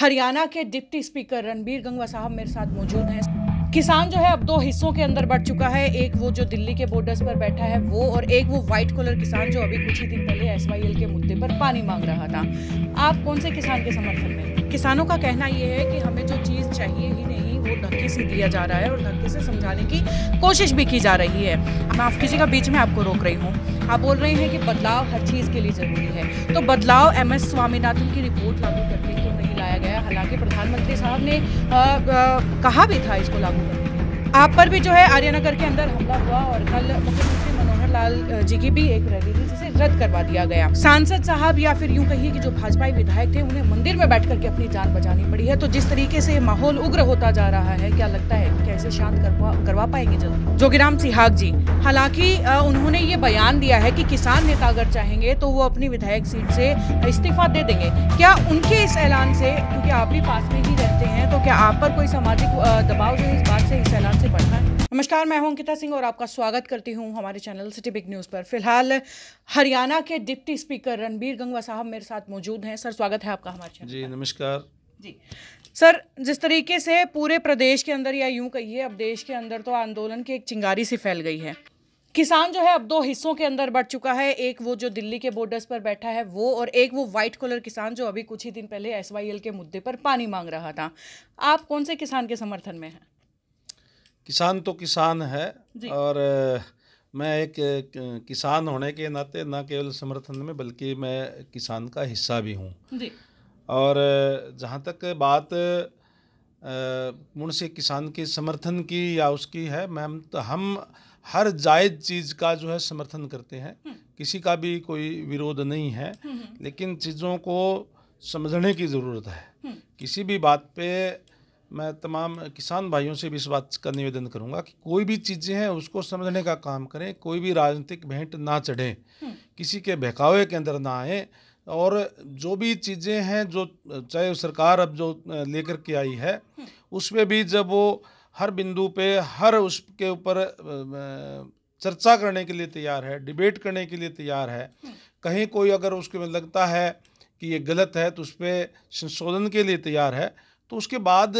हरियाणा के deputy speaker Ranbir Gangwa साहब मेरे साथ मौजूद हैं किसान जो है अब दो हिस्सों के अंदर बढ़ चुका है एक वो जो दिल्ली के बॉर्डर्स पर बैठा है वो और एक वो व्हाइट कॉलर किसान जो अभी कुछ ही दिन पहले एस के मुद्दे पर पानी मांग रहा था आप कौन से किसान के समर्थन में किसानों का कहना यह है कि हमें जो चीज़ चाहिए ही नहीं वो धक्के से दिया जा रहा है और धक्के से समझाने की कोशिश भी की जा रही है माफ़ कीजिएगा बीच में आपको रोक रही हूँ आप बोल रहे हैं कि बदलाव हर चीज़ के लिए ज़रूरी है तो बदलाव एम एस स्वामीनाथन की रिपोर्ट लागू करके हालांकि प्रधानमंत्री साहब ने कहा भी था इसको लागू करने आप पर भी जो है आर्यनगर के अंदर हमला हुआ और कल मुख्यमंत्री अग्रवाल जी की भी एक रैली थी जिसे रद्द करवा दिया गया सांसद साहब या फिर यूं कहिए कि जो भाजपा विधायक थे उन्हें मंदिर में बैठ करके अपनी जान बचानी पड़ी है तो जिस तरीके से माहौल उग्र होता जा रहा है क्या लगता है कैसे शांत करवा करवा पाएंगे जल्द जोगीराम सिहाग जी हालांकि उन्होंने ये बयान दिया है कि किसान नेता अगर चाहेंगे तो वो अपनी विधायक सीट से इस्तीफा दे देंगे क्या उनके इस ऐलान से क्यूँकी आप भी पास में ही रहते हैं तो क्या आप पर कोई सामाजिक दबाव जो इस बात से इस ऐलान से बढ़ता है नमस्कार मैं हूं अंकिता सिंह और आपका स्वागत करती हूँ हमारे चैनल सिटी बिग न्यूज़ पर फिलहाल हरियाणा के डिप्टी स्पीकर रणबीर गंगवा साहब मेरे साथ मौजूद हैं सर स्वागत है आपका हमारे जी नमस्कार जी सर जिस तरीके से पूरे प्रदेश के अंदर या यूं कहिए अब देश के अंदर तो आंदोलन की एक चिंगारी सी फैल गई है किसान जो है अब दो हिस्सों के अंदर बढ़ चुका है एक वो जो दिल्ली के बॉर्डर्स पर बैठा है वो और एक वो व्हाइट कॉलर किसान जो अभी कुछ ही दिन पहले एस के मुद्दे पर पानी मांग रहा था आप कौन से किसान के समर्थन में हैं किसान तो किसान है और मैं एक किसान होने के नाते ना केवल समर्थन में बल्कि मैं किसान का हिस्सा भी हूँ और जहाँ तक बात पूर्ण से किसान के समर्थन की या उसकी है मैम तो हम हर जायज चीज़ का जो है समर्थन करते हैं हम्म। किसी का भी कोई विरोध नहीं है हम्म, हम्म। लेकिन चीज़ों को समझने की ज़रूरत है किसी भी बात पे मैं तमाम किसान भाइयों से भी इस बात का निवेदन करूंगा कि कोई भी चीज़ें हैं उसको समझने का काम करें कोई भी राजनीतिक भेंट ना चढ़ें हम्म। किसी के बहकावे के अंदर ना आए और जो भी चीज़ें हैं जो चाहे सरकार अब जो लेकर के आई है हम्म। उसमें भी जब वो हर बिंदु पे हर उसके ऊपर चर्चा करने के लिए तैयार है डिबेट करने के लिए तैयार है हम्म। कहीं कोई अगर उसके में लगता है कि ये गलत है तो उस पर संशोधन के लिए तैयार है तो उसके बाद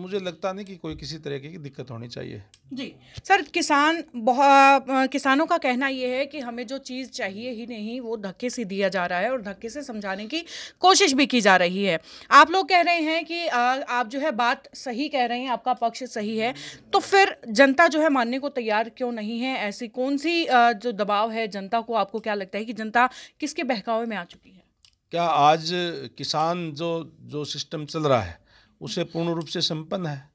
मुझे लगता नहीं कि कोई किसी तरह की दिक्कत होनी चाहिए जी सर किसान बहुत किसानों का कहना यह है कि हमें जो चीज़ चाहिए ही नहीं वो धक्के से दिया जा रहा है और धक्के से समझाने की कोशिश भी की जा रही है आप लोग कह रहे हैं कि आ, आप जो है बात सही कह रहे हैं आपका पक्ष सही है तो फिर जनता जो है मानने को तैयार क्यों नहीं है ऐसी कौन सी आ, जो दबाव है जनता को आपको क्या लगता है कि जनता किसके बहकावे में आ चुकी है क्या आज किसान जो जो सिस्टम चल रहा है उसे पूर्ण रूप से संपन्न है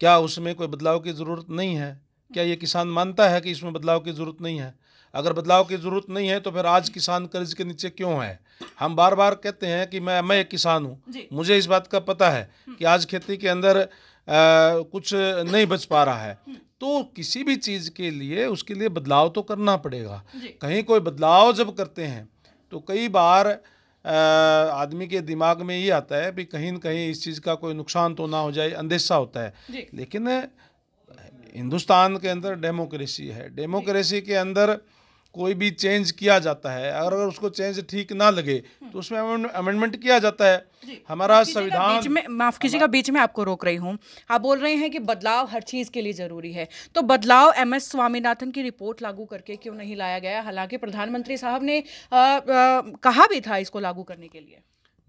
क्या उसमें कोई बदलाव की ज़रूरत नहीं है क्या ये किसान मानता है कि इसमें बदलाव की ज़रूरत नहीं है अगर बदलाव की ज़रूरत नहीं है तो फिर आज किसान कर्ज के नीचे क्यों है हम बार बार कहते हैं कि मैं मैं एक किसान हूँ मुझे इस बात का पता है कि आज खेती के अंदर आ, कुछ नहीं बच पा रहा है हम्म। तो किसी भी चीज़ के लिए उसके लिए बदलाव तो करना पड़ेगा कहीं कोई बदलाव जब करते हैं तो कई बार आदमी के दिमाग में ये आता है भी कहीं ना कहीं इस चीज़ का कोई नुकसान तो ना हो जाए अंदेशा होता है लेकिन हिंदुस्तान के अंदर डेमोक्रेसी है डेमोक्रेसी के अंदर कोई भी चेंज किया जाता है अगर अगर उसको चेंज ठीक ना लगे तो उसमें अमेंडमेंट किया जाता है हमारा संविधान माफ कीजिएगा बीच में आपको रोक रही हूँ आप बोल रहे हैं कि बदलाव हर चीज़ के लिए ज़रूरी है तो बदलाव एम एस स्वामीनाथन की रिपोर्ट लागू करके क्यों नहीं लाया गया हालांकि प्रधानमंत्री साहब ने आ, आ, कहा भी था इसको लागू करने के लिए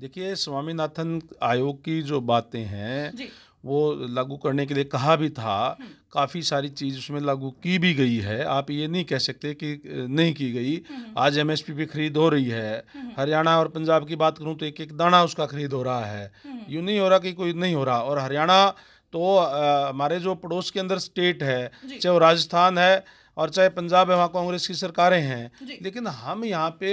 देखिए स्वामीनाथन आयोग की जो बातें हैं वो लागू करने के लिए कहा भी था हम्म। काफ़ी सारी चीज़ उसमें लागू की भी गई है आप ये नहीं कह सकते कि नहीं की गई हम्म। आज एमएसपी पे खरीद हो रही है हम्म। हरियाणा और पंजाब की बात करूँ तो एक एक दाना उसका खरीद हो रहा है हम्म। यूँ नहीं हो रहा कि कोई नहीं हो रहा और हरियाणा तो हमारे जो पड़ोस के अंदर स्टेट है चाहे वो राजस्थान है और चाहे पंजाब है वहाँ कांग्रेस की सरकारें हैं लेकिन हम यहाँ पे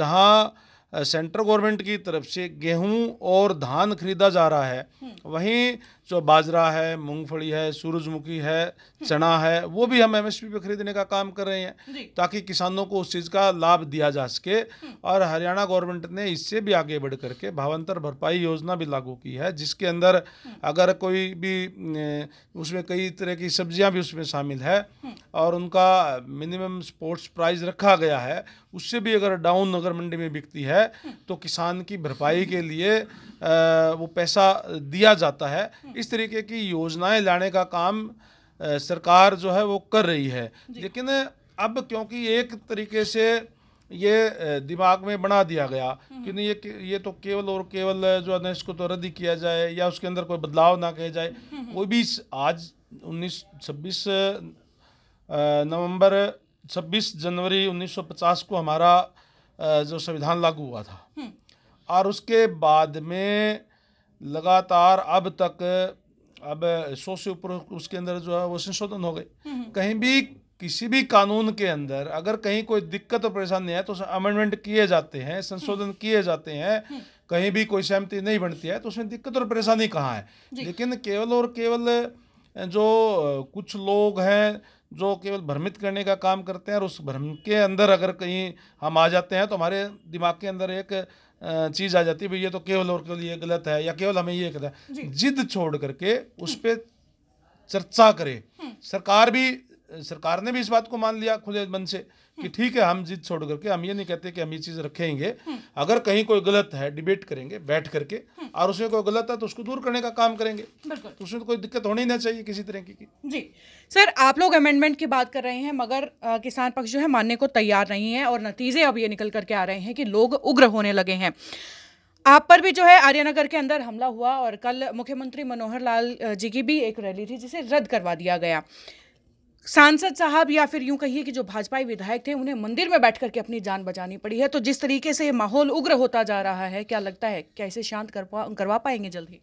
जहाँ सेंट्रल गवर्नमेंट की तरफ से गेहूं और धान खरीदा जा रहा है वहीं जो बाजरा है मूंगफली है सूरजमुखी है चना है वो भी हम एमएसपी पे खरीदने का काम कर रहे हैं ताकि किसानों को उस चीज़ का लाभ दिया जा सके हम्म। और हरियाणा गवर्नमेंट ने इससे भी आगे बढ़ करके भावांतर भरपाई योजना भी लागू की है जिसके अंदर हम्म। अगर कोई भी उसमें कई तरह की सब्जियां भी उसमें शामिल है हम्म। और उनका मिनिमम स्पोर्ट्स प्राइस रखा गया है उससे भी अगर डाउन नगर मंडी में बिकती है तो किसान की भरपाई के लिए वो पैसा दिया जाता है इस तरीके की योजनाएं लाने का काम सरकार जो है वो कर रही है लेकिन अब क्योंकि एक तरीके से ये दिमाग में बना दिया गया हम्म। कि नहीं ये ये तो केवल और केवल जो है इसको तो रद्द किया जाए या उसके अंदर कोई बदलाव ना किया जाए हम्म। कोई भी आज उन्नीस छब्बीस नवंबर 26 जनवरी 1950 को हमारा जो संविधान लागू हुआ था हम्म। और उसके बाद में लगातार अब तक अब सौ से ऊपर उसके अंदर जो है वो संशोधन हो गए हम्म। कहीं भी किसी भी कानून के अंदर अगर कहीं कोई दिक्कत और परेशानी है तो अमेंडमेंट किए जाते हैं संशोधन हम्म। किए जाते हैं हम्म। कहीं भी कोई सहमति नहीं बनती है तो उसमें दिक्कत और परेशानी कहाँ है लेकिन केवल और केवल जो कुछ लोग हैं जो केवल भ्रमित करने का काम करते हैं और उस भ्रम के अंदर अगर कहीं हम आ जाते हैं तो हमारे दिमाग के अंदर एक चीज़ आ जाती है भाई ये तो केवल और केवल ये गलत है या केवल हमें ये गलत है जिद छोड़ करके उस पर चर्चा करे हम्म। सरकार भी सरकार ने भी इस बात को मान लिया खुले मन से कि ठीक है हम जिद छोड़ करके हम ये नहीं कहते कि हम ये चीज़ रखेंगे अगर कहीं कोई गलत है डिबेट करेंगे बैठ करके और उसमें कोई गलत है तो उसको दूर करने का काम करेंगे तो उसमें तो कोई दिक्कत होनी ना चाहिए किसी तरह की जी सर आप लोग अमेंडमेंट की बात कर रहे हैं मगर किसान पक्ष जो है मानने को तैयार नहीं है और नतीजे अब ये निकल करके आ रहे हैं कि लोग उग्र होने लगे हैं आप पर भी जो है आर्यनगर के अंदर हमला हुआ और कल मुख्यमंत्री मनोहर लाल जी की भी एक रैली थी जिसे रद्द करवा दिया गया सांसद साहब या फिर यूं कहिए कि जो भाजपाई विधायक थे उन्हें मंदिर में बैठ करके अपनी जान बचानी पड़ी है तो जिस तरीके से माहौल उग्र होता जा रहा है क्या लगता है क्या इसे शांत कर पा करवा पाएंगे जल्दी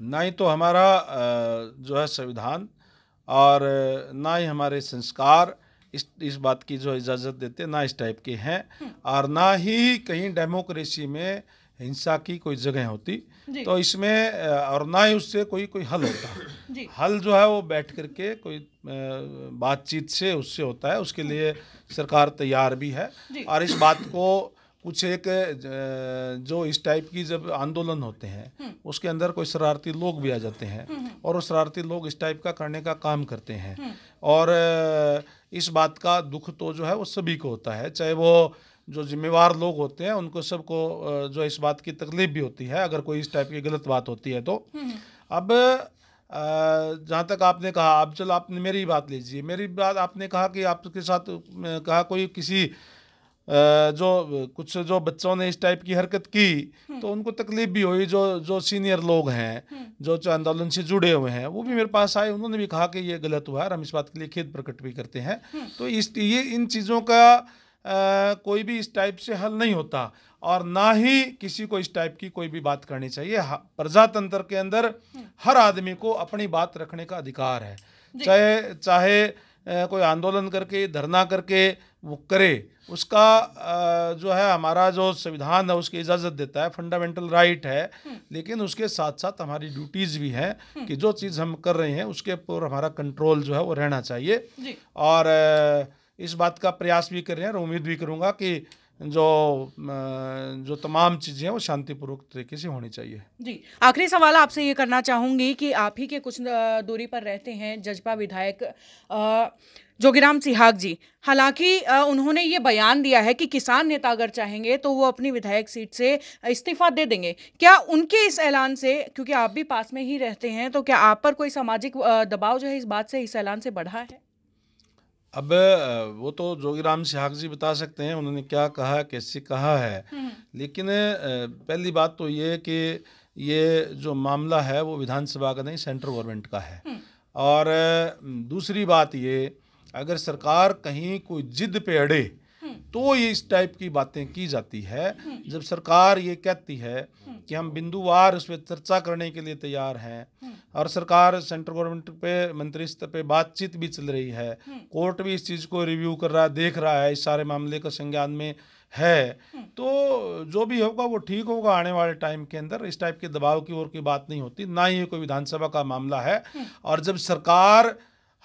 ना ही तो हमारा जो है संविधान और ना ही हमारे संस्कार इस इस बात की जो इजाज़त देते ना इस टाइप के हैं हम्म। और ना ही कहीं डेमोक्रेसी में हिंसा की कोई जगह होती तो इसमें और ना ही उससे कोई कोई हल होता हल जो है वो बैठ करके कोई बातचीत से उससे होता है उसके लिए सरकार तैयार भी है और इस बात को कुछ एक जो इस टाइप की जब आंदोलन होते हैं हम्म। उसके अंदर कोई शरारती लोग भी आ जाते हैं हम्म, हम्म। और वो शरारती लोग इस टाइप का करने का काम करते हैं और इस बात का दुख तो जो है वो सभी को होता है चाहे वो जो जिम्मेवार लोग होते हैं उनको सबको जो इस बात की तकलीफ भी होती है अगर कोई इस टाइप की गलत बात होती है तो हम्म। अब जहाँ तक आपने कहा अब चलो आपने मेरी बात लीजिए मेरी बात आपने कहा कि आपके साथ कहा कोई किसी जो कुछ जो बच्चों ने इस टाइप की हरकत की हम्म। तो उनको तकलीफ भी हुई जो जो सीनियर लोग हैं हम्म। जो आंदोलन से जुड़े हुए हैं वो भी मेरे पास आए उन्होंने भी कहा कि ये गलत हुआ है और हम इस बात के लिए खेद प्रकट भी करते हैं तो इस ये इन चीज़ों का कोई भी इस टाइप से हल नहीं होता और ना ही किसी को इस टाइप की कोई भी बात करनी चाहिए प्रजातंत्र के अंदर हम्म। हर आदमी को अपनी बात रखने का अधिकार है चाहे चाहे कोई आंदोलन करके धरना करके वो करे उसका जो है हमारा जो संविधान है उसकी इजाज़त देता है फंडामेंटल राइट है हम्म। लेकिन उसके साथ साथ हमारी ड्यूटीज़ भी हैं हम्म। कि जो चीज़ हम कर रहे हैं उसके ऊपर हमारा कंट्रोल जो है वो रहना चाहिए और इस बात का प्रयास भी कर रहे हैं और उम्मीद भी करूँगा कि जो जो तमाम चीज़ें हैं वो शांतिपूर्वक तरीके से होनी चाहिए जी आखिरी सवाल आपसे ये करना चाहूँगी कि आप ही के कुछ दूरी पर रहते हैं जजपा विधायक जोगीराम सिहाग जी हालांकि उन्होंने ये बयान दिया है कि किसान नेता अगर चाहेंगे तो वो अपनी विधायक सीट से इस्तीफा दे देंगे क्या उनके इस ऐलान से क्योंकि आप भी पास में ही रहते हैं तो क्या आप पर कोई सामाजिक दबाव जो है इस बात से इस ऐलान से बढ़ा है अब वो तो जोगीराम सिहाग जी बता सकते हैं उन्होंने क्या कहा कैसे कहा है हम्म। लेकिन पहली बात तो ये कि ये जो मामला है वो विधानसभा का नहीं सेंट्रल गवर्नमेंट का है हम्म। और दूसरी बात ये अगर सरकार कहीं कोई जिद पे अड़े हम्म। तो ये इस टाइप की बातें की जाती है जब सरकार ये कहती है कि हम बिंदुवार उस पर चर्चा करने के लिए तैयार हैं हम्म। और सरकार सेंट्रल गवर्नमेंट पे मंत्री स्तर पे बातचीत भी चल रही है हम्म। कोर्ट भी इस चीज़ को रिव्यू कर रहा है देख रहा है इस सारे मामले का संज्ञान में है हम्म। तो जो भी होगा वो ठीक होगा आने वाले टाइम के अंदर इस टाइप के दबाव की ओर की बात नहीं होती ना ही कोई विधानसभा का मामला है और जब सरकार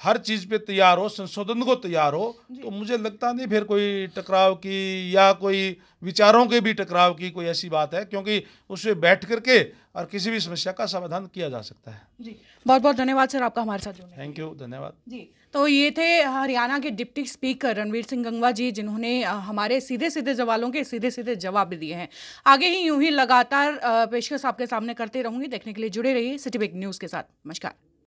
हर चीज पे तैयार हो संशोधन को तैयार हो तो मुझे लगता नहीं फिर कोई टकराव की या कोई विचारों के भी टकराव की कोई ऐसी बात है क्योंकि उसमें बैठ करके और किसी भी समस्या का समाधान किया जा सकता है जी बहुत बहुत धन्यवाद सर आपका हमारे साथ थैंक यू धन्यवाद जी तो ये थे हरियाणा के डिप्टी स्पीकर रणवीर सिंह गंगवा जी जिन्होंने हमारे सीधे सीधे सवालों के सीधे सीधे जवाब दिए हैं आगे ही यूं ही लगातार पेशकश आपके सामने करते रहूंगी देखने के लिए जुड़े रहिए सिटी बिग न्यूज़ के साथ नमस्कार